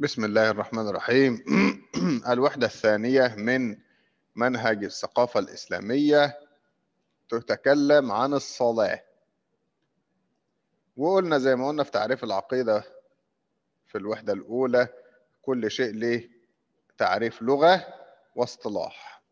بسم الله الرحمن الرحيم الوحدة الثانية من منهج الثقافة الإسلامية تتكلم عن الصلاة وقلنا زي ما قلنا في تعريف العقيدة في الوحدة الأولى كل شيء ليه تعريف لغة واصطلاح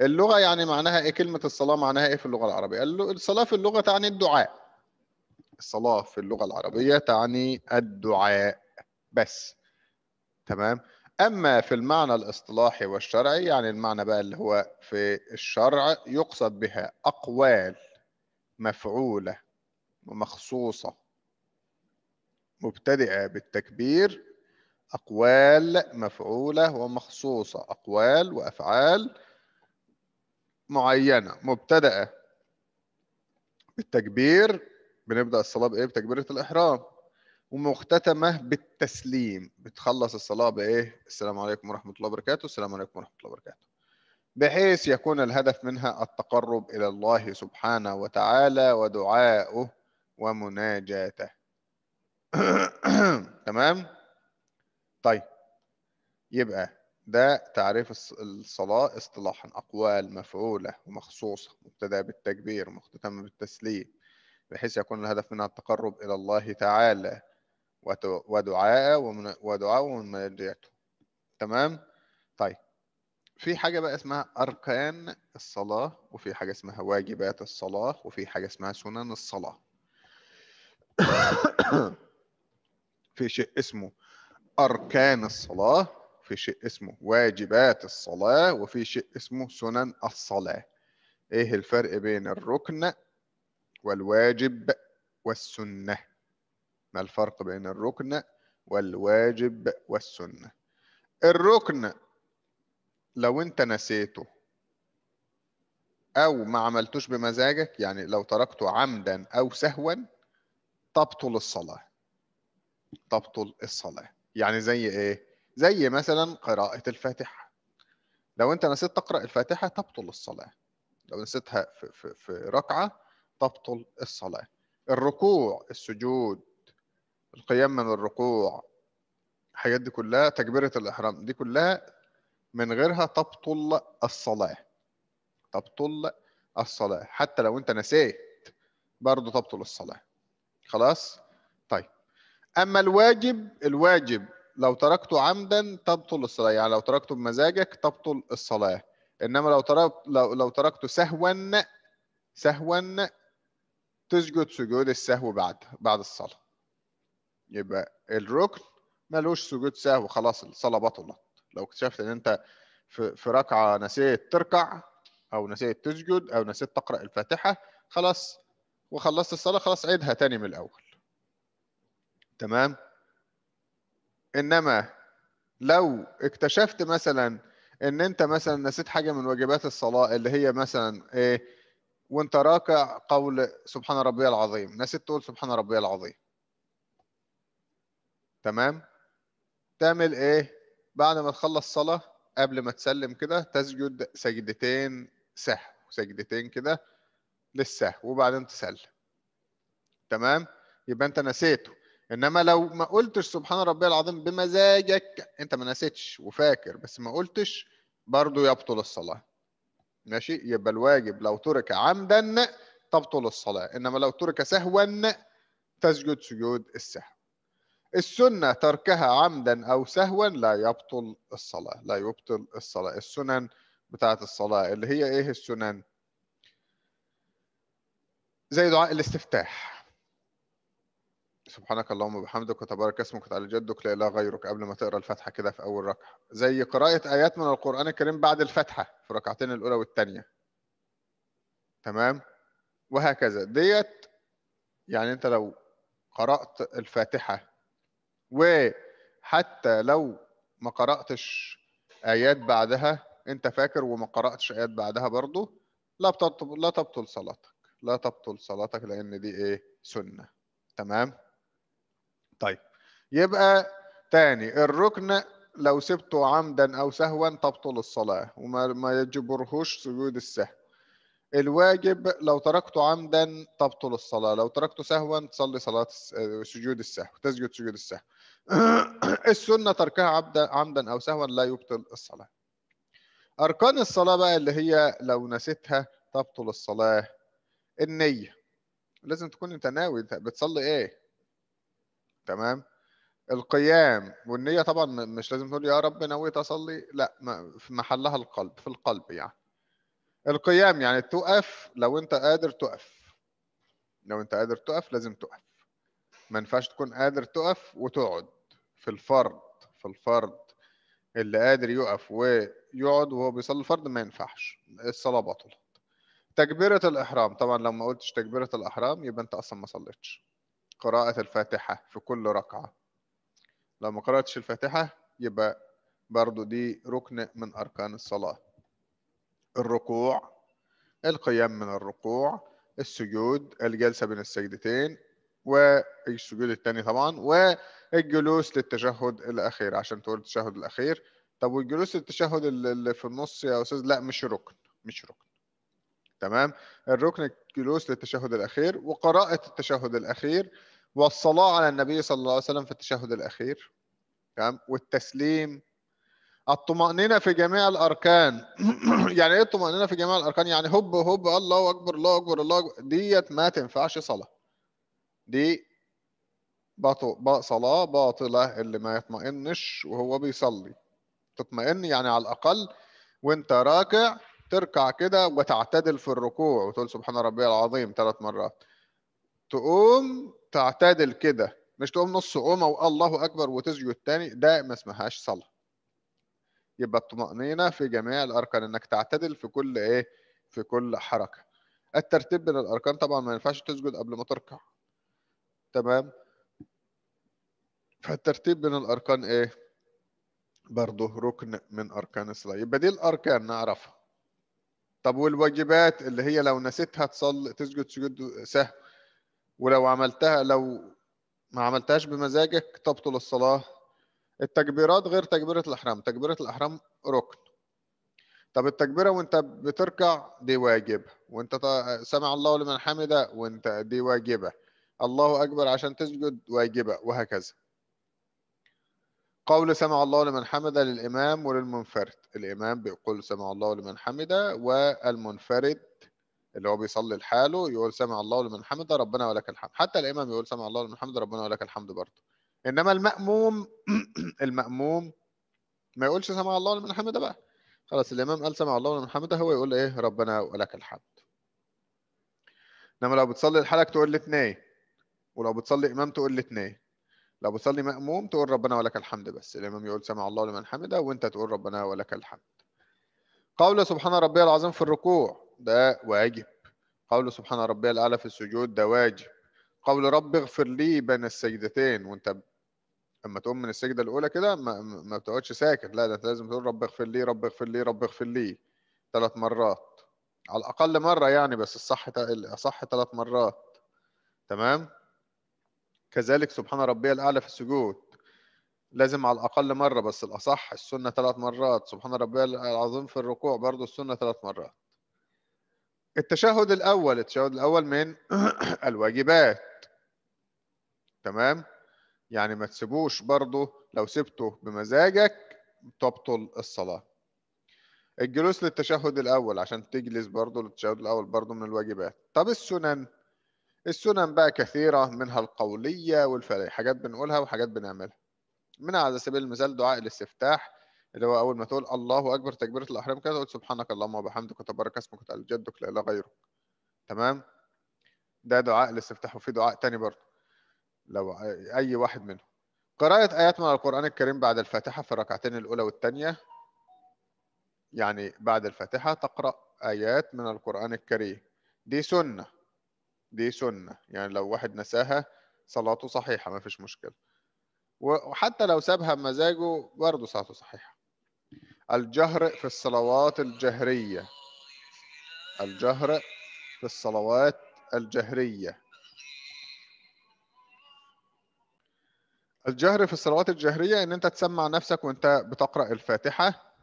اللغة يعني معناها إيه كلمة الصلاة معناها إيه في اللغة العربية الصلاة في اللغة تعني الدعاء الصلاة في اللغة العربية تعني الدعاء بس تمام أما في المعنى الاصطلاحي والشرعي يعني المعنى بقى اللي هو في الشرع يقصد بها أقوال مفعولة ومخصوصة مبتدئة بالتكبير أقوال مفعولة ومخصوصة أقوال وأفعال معينة مبتدئه بالتكبير بنبدأ الصلاة بإيه بتكبيرة الإحرام ومختتمه بالتسليم بتخلص الصلاه بايه السلام عليكم ورحمه الله وبركاته السلام عليكم ورحمه الله وبركاته بحيث يكون الهدف منها التقرب الى الله سبحانه وتعالى ودعاؤه ومناجاته تمام طيب يبقى ده تعريف الصلاة اصطلاحا أقوال مفعولة ومخصوصة مبتدأ بالتكبير مختتمة بالتسليم بحيث يكون الهدف منها التقرب إلى الله تعالى ودعاء ودعاء ومناجاته تمام طيب في حاجة بقى اسمها أركان الصلاة وفي حاجة اسمها واجبات الصلاة وفي حاجة اسمها سنن الصلاة في شيء اسمه أركان الصلاة في شيء اسمه واجبات الصلاة وفي شيء اسمه سنن الصلاة إيه الفرق بين الركن والواجب والسنة ما الفرق بين الركن والواجب والسنة الركن لو انت نسيته او ما عملتوش بمزاجك يعني لو تركته عمدا او سهوا تبطل الصلاة تبطل الصلاة يعني زي ايه زي مثلا قراءة الفاتحة لو انت نسيت تقرأ الفاتحة تبطل الصلاة لو نسيتها في, في, في ركعة تبطل الصلاة الركوع السجود القيام من الركوع الحاجات دي كلها تكبيرة الإحرام دي كلها من غيرها تبطل الصلاة تبطل الصلاة حتى لو أنت نسيت برضه تبطل الصلاة خلاص؟ طيب أما الواجب الواجب لو تركته عمدا تبطل الصلاة يعني لو تركته بمزاجك تبطل الصلاة إنما لو تركت لو, لو تركته سهوا سهوا تسجد سجود السهو بعد بعد الصلاة يبقى الركن ملوش سجود سهو خلاص الصلاه بطلت لو اكتشفت ان انت في في ركعه نسيت تركع او نسيت تسجد او نسيت تقرا الفاتحه خلاص وخلصت الصلاه خلاص عيدها تاني من الاول تمام انما لو اكتشفت مثلا ان انت مثلا نسيت حاجه من واجبات الصلاه اللي هي مثلا ايه وانت راكع قول سبحان ربي العظيم نسيت تقول سبحان ربي العظيم تمام تعمل ايه بعد ما تخلص صلاه قبل ما تسلم كده تسجد سجدتين سهو سجدتين كده للسهو وبعدين تسلم تمام يبقى انت نسيته انما لو ما قلتش سبحان ربي العظيم بمزاجك انت ما نسيتش وفاكر بس ما قلتش برضه يبطل الصلاه ماشي يبقى الواجب لو ترك عمدا تبطل الصلاه انما لو ترك سهوا تسجد سجود السهو السنة تركها عمدا أو سهوا لا يبطل الصلاة لا يبطل الصلاة السنن بتاعة الصلاة اللي هي إيه السنن زي دعاء الاستفتاح سبحانك اللهم وبحمدك وتبارك اسمك وتعالى جدك لا اله غيرك قبل ما تقرا الفاتحه كده في اول ركعه زي قراءه ايات من القران الكريم بعد الفاتحه في الركعتين الاولى والثانيه تمام وهكذا ديت يعني انت لو قرات الفاتحه وحتى لو ما قرأتش آيات بعدها أنت فاكر وما قرأتش آيات بعدها برضه لا لا تبطل صلاتك لا تبطل صلاتك لأن دي إيه سنة تمام طيب يبقى تاني الركن لو سبته عمدا أو سهوا تبطل الصلاة وما ما يجبرهوش سجود السهو الواجب لو تركته عمدا تبطل الصلاة لو تركته سهوا تصلي صلاة سجود السهو تسجد سجود السهو السنة تركها عمدا أو سهوا لا يبطل الصلاة أركان الصلاة بقى اللي هي لو نسيتها تبطل الصلاة النية لازم تكون انت ناوي انت بتصلي ايه تمام القيام والنية طبعا مش لازم تقول يا رب نويت اصلي لا في محلها القلب في القلب يعني القيام يعني تقف لو انت قادر تقف لو انت قادر تقف لازم تقف ما ينفعش تكون قادر تقف وتقعد في الفرض في الفرض اللي قادر يقف ويقعد وهو بيصلي الفرض ما ينفعش الصلاه بطلت تكبيره الاحرام طبعا لو ما قلتش تكبيره الاحرام يبقى انت اصلا ما صليتش قراءه الفاتحه في كل ركعه لو ما قراتش الفاتحه يبقى برضو دي ركن من اركان الصلاه الركوع القيام من الركوع السجود الجلسة بين السجدتين والسجود الثاني طبعا والجلوس للتشهد الأخير عشان تقول التشهد الأخير طب والجلوس للتشهد اللي في النص يا أستاذ لا مش ركن مش ركن تمام الركن الجلوس للتشهد الأخير وقراءة التشهد الأخير والصلاة على النبي صلى الله عليه وسلم في التشهد الأخير تمام والتسليم الطمأنينة في جميع الأركان يعني إيه الطمأنينة في جميع الأركان؟ يعني هب هب الله أكبر الله أكبر الله أكبر ديت ما تنفعش صلاة دي بطو صلاة باطلة اللي ما يطمئنش وهو بيصلي تطمئن يعني على الأقل وأنت راكع تركع كده وتعتدل في الركوع وتقول سبحان ربي العظيم ثلاث مرات تقوم تعتدل كده مش تقوم نص قومة والله أكبر وتسجد الثاني ده ما اسمهاش صلاة يبقى الطمأنينة في جميع الأركان إنك تعتدل في كل إيه في كل حركة الترتيب بين الأركان طبعا ما ينفعش تسجد قبل ما تركع تمام فالترتيب بين الأركان إيه برضه ركن من أركان الصلاة يبقى دي الأركان نعرفها طب والواجبات اللي هي لو نسيتها تصلي تسجد سجود سهو ولو عملتها لو ما عملتهاش بمزاجك تبطل الصلاة التكبيرات غير تكبيرة الإحرام تكبيرة الإحرام ركن طب التكبيرة وأنت بتركع دي واجبة وأنت سمع الله لمن حمده وأنت دي واجبة الله أكبر عشان تسجد واجبة وهكذا قول سمع الله لمن حمده للإمام وللمنفرد الإمام بيقول سمع الله لمن حمده والمنفرد اللي هو بيصلي لحاله يقول سمع الله لمن حمده ربنا ولك الحمد حتى الإمام يقول سمع الله لمن حمده ربنا ولك الحمد برضه انما المأموم المأموم ما يقولش سمع الله لمن حمده بقى خلاص الامام قال سمع الله لمن حمده هو يقول ايه ربنا ولك الحمد انما لو بتصلي لحالك تقول الاثنين ولو بتصلي امام تقول الاثنين لو بتصلي مأموم تقول ربنا ولك الحمد بس الامام يقول سمع الله لمن حمده وانت تقول ربنا ولك الحمد قول سبحان ربي العظيم في الركوع ده واجب قول سبحان ربي الاعلى في السجود ده واجب قول رب اغفر لي بين السجدتين وانت لما تقوم من السجده الاولى كده ما, ما بتقعدش ساكت لا ده انت لازم تقول رب اغفر لي رب اغفر لي رب اغفر لي ثلاث مرات على الاقل مره يعني بس الصح الاصح ثلاث مرات تمام كذلك سبحان ربي الاعلى في السجود لازم على الاقل مره بس الاصح السنه ثلاث مرات سبحان ربي العظيم في الركوع برضو السنه ثلاث مرات التشهد الاول التشهد الاول من الواجبات تمام يعني ما تسيبوش برضه لو سبته بمزاجك تبطل الصلاة الجلوس للتشهد الأول عشان تجلس برضه للتشهد الأول برضه من الواجبات طب السنن السنن بقى كثيرة منها القولية والفعلية حاجات بنقولها وحاجات بنعملها منها على سبيل المثال دعاء الاستفتاح اللي هو أول ما تقول الله أكبر تكبيرة الأحرام كده تقول سبحانك اللهم وبحمدك وتبارك اسمك وتعالى جدك لا إله غيرك تمام ده دعاء الاستفتاح وفي دعاء تاني برضه لو اي واحد منهم قراءة آيات من القرآن الكريم بعد الفاتحة في الركعتين الأولى والثانية يعني بعد الفاتحة تقرأ آيات من القرآن الكريم دي سنة دي سنة يعني لو واحد نساها صلاته صحيحة ما فيش مشكلة وحتى لو سابها بمزاجه برضه صلاته صحيحة الجهر في الصلوات الجهرية الجهر في الصلوات الجهرية الجهر في الصلوات الجهرية إن أنت تسمع نفسك وأنت بتقرأ الفاتحة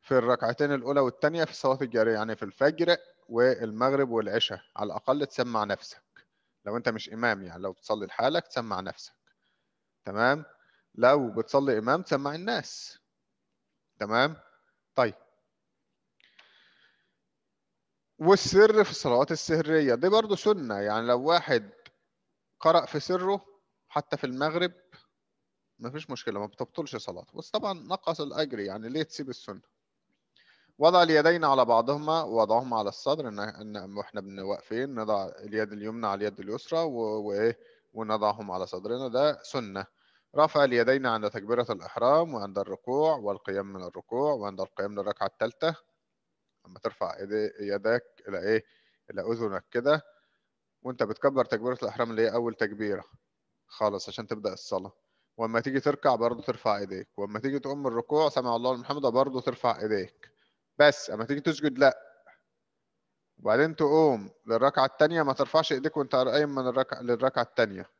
في الركعتين الأولى والثانية في الصلوات الجهرية يعني في الفجر والمغرب والعشاء على الأقل تسمع نفسك لو أنت مش إمام يعني لو بتصلي لحالك تسمع نفسك تمام لو بتصلي إمام تسمع الناس تمام طيب والسر في الصلوات السرية دي برضو سنة يعني لو واحد قرأ في سره حتى في المغرب ما فيش مشكله ما بتبطلش صلاه بس طبعا نقص الاجر يعني ليه تسيب السنه وضع اليدين على بعضهما ووضعهما على الصدر ان ان احنا واقفين نضع اليد اليمنى على اليد اليسرى وايه ونضعهم على صدرنا ده سنه رفع اليدين عند تكبيره الاحرام وعند الركوع والقيام من الركوع وعند القيام للركعه الثالثه لما ترفع يداك الى ايه الى اذنك كده وانت بتكبر تكبيره الاحرام اللي هي اول تكبيره خالص عشان تبدا الصلاه واما تيجي تركع برضه ترفع ايديك واما تيجي تقوم من الركوع سمع الله المحمد برضه ترفع ايديك بس اما تيجي تسجد لا وبعدين تقوم للركعة الثانيه ما ترفعش ايديك وانت قايم من الركعة للركعة الثانيه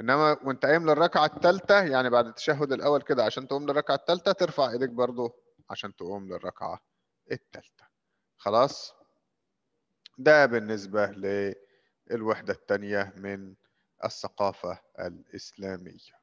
انما وانت قايم للركعة الثالثه يعني بعد التشهد الاول كده عشان تقوم للركعة الثالثه ترفع ايديك برضه عشان تقوم للركعة الثالثه خلاص ده بالنسبة للوحدة الثانيه من الثقافة الإسلامية